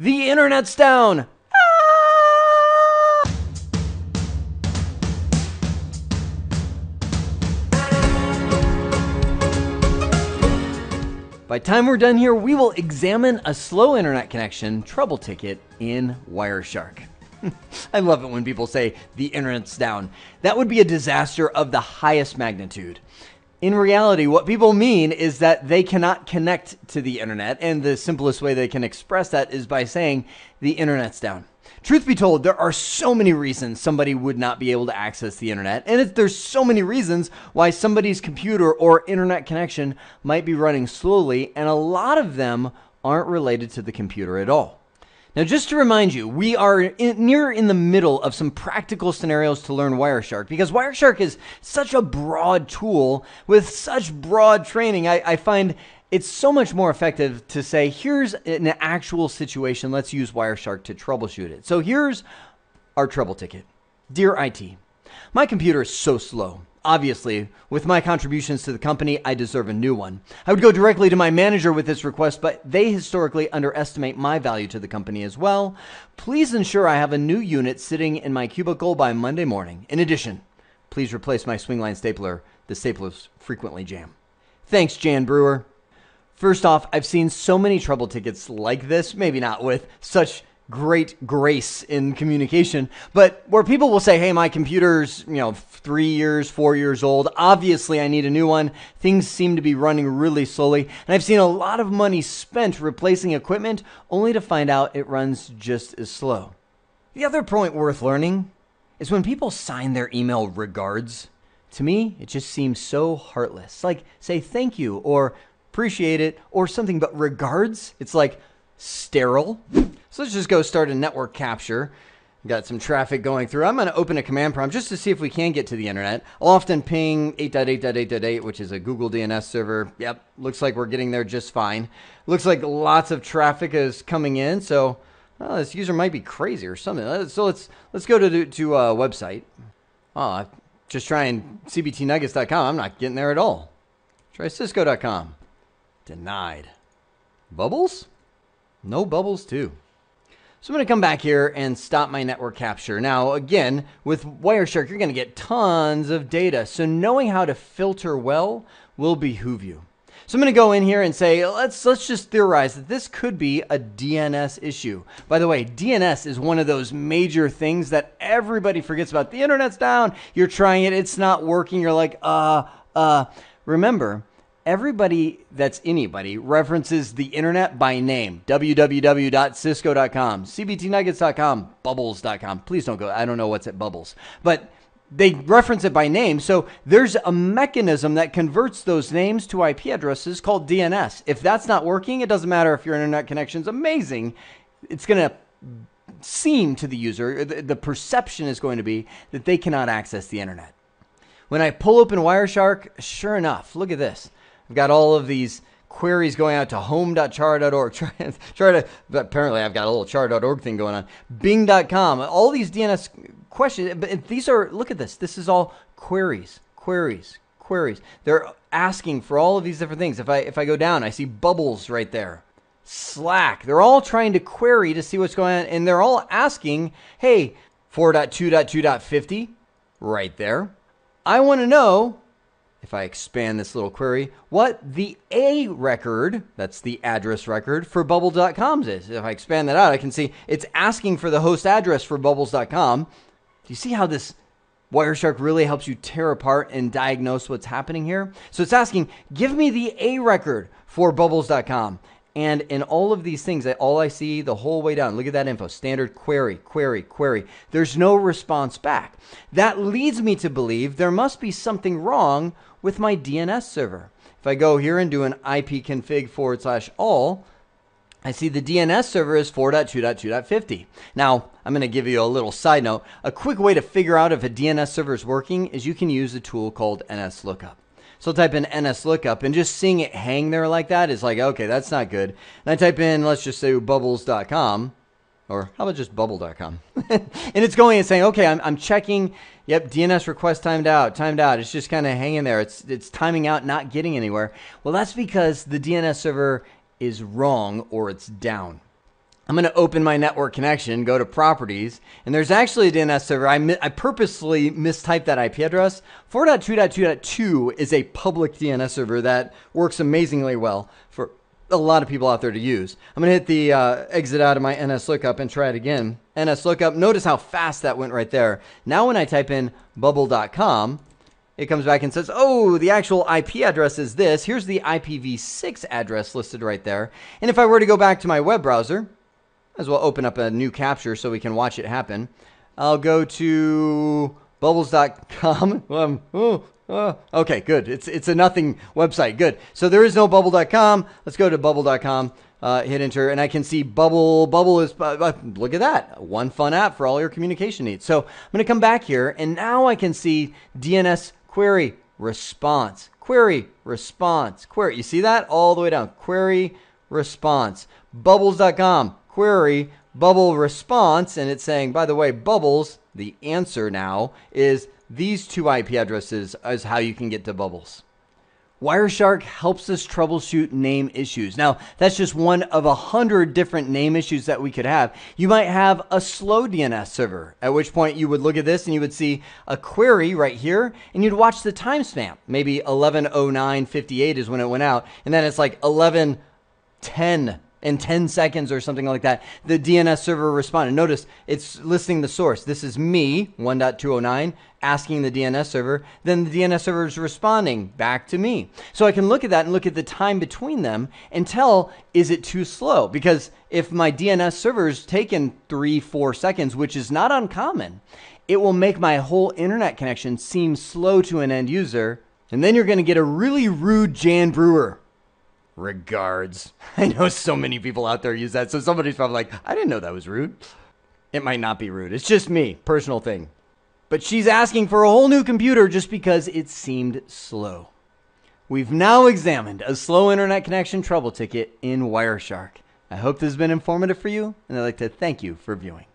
The internet's down. Ah! By time we're done here, we will examine a slow internet connection trouble ticket in Wireshark. I love it when people say the internet's down. That would be a disaster of the highest magnitude in reality, what people mean is that they cannot connect to the internet, and the simplest way they can express that is by saying the internet's down. Truth be told, there are so many reasons somebody would not be able to access the internet, and there's so many reasons why somebody's computer or internet connection might be running slowly, and a lot of them aren't related to the computer at all. Now, just to remind you, we are in, near in the middle of some practical scenarios to learn Wireshark because Wireshark is such a broad tool with such broad training. I, I find it's so much more effective to say, here's an actual situation, let's use Wireshark to troubleshoot it. So here's our trouble ticket Dear IT, my computer is so slow. Obviously, with my contributions to the company, I deserve a new one. I would go directly to my manager with this request, but they historically underestimate my value to the company as well. Please ensure I have a new unit sitting in my cubicle by Monday morning. In addition, please replace my swingline stapler. The staplers frequently jam. Thanks, Jan Brewer. First off, I've seen so many trouble tickets like this, maybe not with such great grace in communication, but where people will say, "Hey, my computer's, you know, 3 years, 4 years old. Obviously, I need a new one. Things seem to be running really slowly." And I've seen a lot of money spent replacing equipment only to find out it runs just as slow. The other point worth learning is when people sign their email regards. To me, it just seems so heartless. Like say thank you or appreciate it or something, but regards, it's like sterile. So let's just go start a network capture. Got some traffic going through. I'm going to open a command prompt just to see if we can get to the internet. I'll often ping 8.8.8.8, which is a Google DNS server. Yep, looks like we're getting there just fine. Looks like lots of traffic is coming in, so well, this user might be crazy or something. Uh, so let's let's go to to a uh, website. Oh, just trying cbtnuggets.com. I'm not getting there at all. Try cisco.com. Denied. Bubbles? No bubbles too. So I'm going to come back here and stop my network capture. Now, again, with Wireshark, you're going to get tons of data. So knowing how to filter well will behoove you. So I'm going to go in here and say, let's, let's just theorize that this could be a DNS issue. By the way, DNS is one of those major things that everybody forgets about. The internet's down. You're trying it. It's not working. You're like, uh, uh. Remember, everybody that's anybody references the internet by name www.cisco.com cbtnuggets.com bubbles.com please don't go i don't know what's at bubbles but they reference it by name so there's a mechanism that converts those names to ip addresses called dns if that's not working it doesn't matter if your internet connection's amazing it's going to seem to the user uh, the perception is going to be that they cannot access the internet when i pull open wireshark sure enough look at this I've got all of these queries going out to home.char.org. Try, try to, apparently I've got a little char.org thing going on. Bing.com, all these DNS questions. But these are, look at this. This is all queries, queries, queries. They're asking for all of these different things. If I, if I go down, I see bubbles right there. Slack. They're all trying to query to see what's going on. And they're all asking, hey, 4.2.2.50, right there. I want to know if I expand this little query, what the A record, that's the address record for bubbles.com is. If I expand that out, I can see it's asking for the host address for bubbles.com. Do you see how this Wireshark really helps you tear apart and diagnose what's happening here? So it's asking, give me the A record for bubbles.com. And in all of these things, all I see the whole way down, look at that info standard query, query, query. There's no response back. That leads me to believe there must be something wrong with my DNS server. If I go here and do an ipconfig forward slash all, I see the DNS server is 4.2.2.50. Now, I'm going to give you a little side note. A quick way to figure out if a DNS server is working is you can use a tool called NSLOOKUP. So I'll type in nslookup and just seeing it hang there like that is like, okay, that's not good. And I type in, let's just say bubbles.com or how about just bubble.com? and it's going and saying, okay, I'm, I'm checking. Yep, DNS request timed out, timed out. It's just kind of hanging there. It's, it's timing out, not getting anywhere. Well, that's because the DNS server is wrong or it's down. I'm going to open my network connection, go to properties, and there's actually a DNS server. I, mi- I purposely mistyped that IP address. 4.2.2.2 is a public DNS server that works amazingly well for a lot of people out there to use. I'm going to hit the uh, exit out of my NS lookup and try it again. NS lookup, notice how fast that went right there. Now when I type in bubble.com, it comes back and says, oh, the actual IP address is this. Here's the IPv6 address listed right there. And if I were to go back to my web browser, as well open up a new capture so we can watch it happen. I'll go to bubbles.com. Um, oh, uh, okay, good. It's it's a nothing website. Good. So there is no bubble.com. Let's go to bubble.com. Uh, hit enter, and I can see Bubble. Bubble is uh, uh, look at that one fun app for all your communication needs. So I'm going to come back here, and now I can see DNS query response, query response, query. You see that all the way down? Query response. Bubbles.com query bubble response, and it's saying, by the way, bubbles, the answer now is these two IP addresses is how you can get to bubbles. Wireshark helps us troubleshoot name issues. Now, that's just one of a hundred different name issues that we could have. You might have a slow DNS server, at which point you would look at this and you would see a query right here, and you'd watch the timestamp. Maybe 110958 is when it went out, and then it's like 1110 in 10 seconds or something like that, the DNS server responded. Notice it's listing the source. This is me, 1.209, asking the DNS server. Then the DNS server is responding back to me. So I can look at that and look at the time between them and tell is it too slow? Because if my DNS server is taking three, four seconds, which is not uncommon, it will make my whole internet connection seem slow to an end user. And then you're going to get a really rude Jan Brewer. Regards. I know so many people out there use that, so somebody's probably like, I didn't know that was rude. It might not be rude. It's just me, personal thing. But she's asking for a whole new computer just because it seemed slow. We've now examined a slow internet connection trouble ticket in Wireshark. I hope this has been informative for you, and I'd like to thank you for viewing.